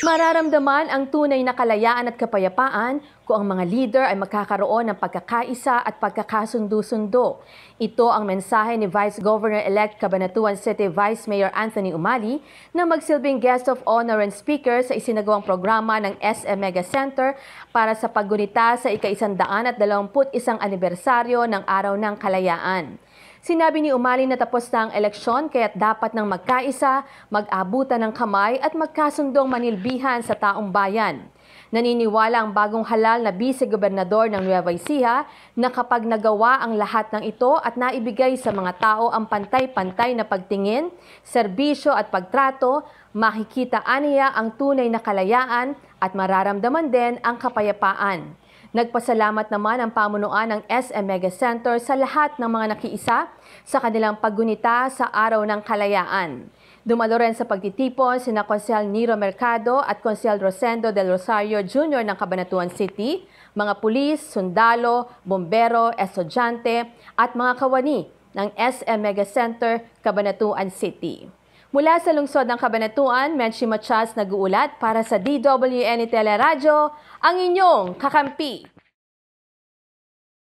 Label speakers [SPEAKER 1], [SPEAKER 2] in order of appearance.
[SPEAKER 1] Mararamdaman ang tunay na kalayaan at kapayapaan kung ang mga leader ay magkakaroon ng pagkakaisa at pagkakasundo-sundo. Ito ang mensahe ni Vice Governor-elect Cabanatuan City Vice Mayor Anthony Umali na magsilbing guest of honor and speaker sa isinagawang programa ng SM Mega Center para sa paggunita sa ika-121 anibersaryo ng Araw ng Kalayaan. Sinabi ni Umali na tapos na ang eleksyon kaya dapat nang magkaisa, mag-abutan ng kamay at magkasundong manilbihan sa taong bayan. Naniniwala ang bagong halal na vice-gobernador ng Nueva Ecija na kapag nagawa ang lahat ng ito at naibigay sa mga tao ang pantay-pantay na pagtingin, serbisyo at pagtrato, makikita aniya ang tunay na kalayaan at mararamdaman din ang kapayapaan. Nagpasalamat naman ang pamunuan ng SM Mega Center sa lahat ng mga nakiisa sa kanilang paggunita sa Araw ng Kalayaan. Dumalo rin sa pagtitipon sina Consel Niro Mercado at Consel Rosendo del Rosario Jr. ng Cabanatuan City, mga pulis, sundalo, bombero, estudyante at mga kawani ng SM Mega Center, Cabanatuan City. Mula sa lungsod ng Kabanatuan, Menchi Machas nag-uulat para sa DWN Teleradyo, ang inyong kakampi.